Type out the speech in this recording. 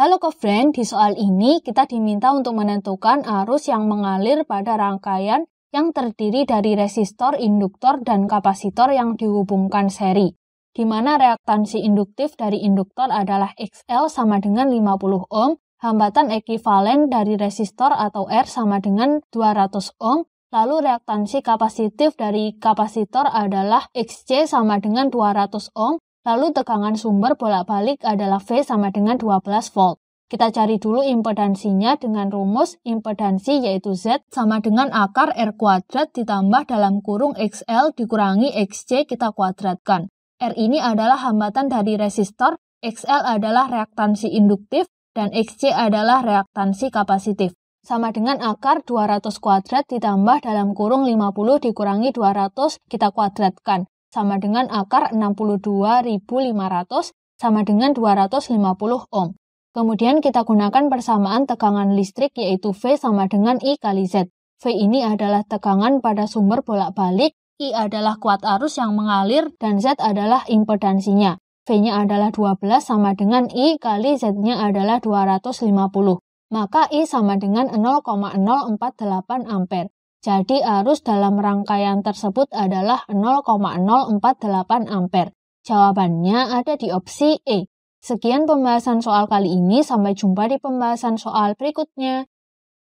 Halo Kofren, di soal ini kita diminta untuk menentukan arus yang mengalir pada rangkaian yang terdiri dari resistor, induktor, dan kapasitor yang dihubungkan seri, di mana reaktansi induktif dari induktor adalah XL sama dengan 50 ohm, hambatan ekivalen dari resistor atau R sama dengan 200 ohm, lalu reaktansi kapasitif dari kapasitor adalah XC sama dengan 200 ohm, Lalu tegangan sumber bolak-balik adalah V sama dengan 12 volt. Kita cari dulu impedansinya dengan rumus impedansi yaitu Z sama dengan akar R kuadrat ditambah dalam kurung XL dikurangi XC kita kuadratkan. R ini adalah hambatan dari resistor, XL adalah reaktansi induktif, dan XC adalah reaktansi kapasitif. Sama dengan akar 200 kuadrat ditambah dalam kurung 50 dikurangi 200 kita kuadratkan sama dengan akar 62.500 sama dengan 250 ohm. Kemudian kita gunakan persamaan tegangan listrik yaitu V sama dengan I kali Z. V ini adalah tegangan pada sumber bolak-balik, I adalah kuat arus yang mengalir, dan Z adalah impedansinya. V-nya adalah 12 sama dengan I kali Z-nya adalah 250. Maka I sama dengan 0,048 ampere. Jadi arus dalam rangkaian tersebut adalah 0,048 ampere. Jawabannya ada di opsi E. Sekian pembahasan soal kali ini, sampai jumpa di pembahasan soal berikutnya.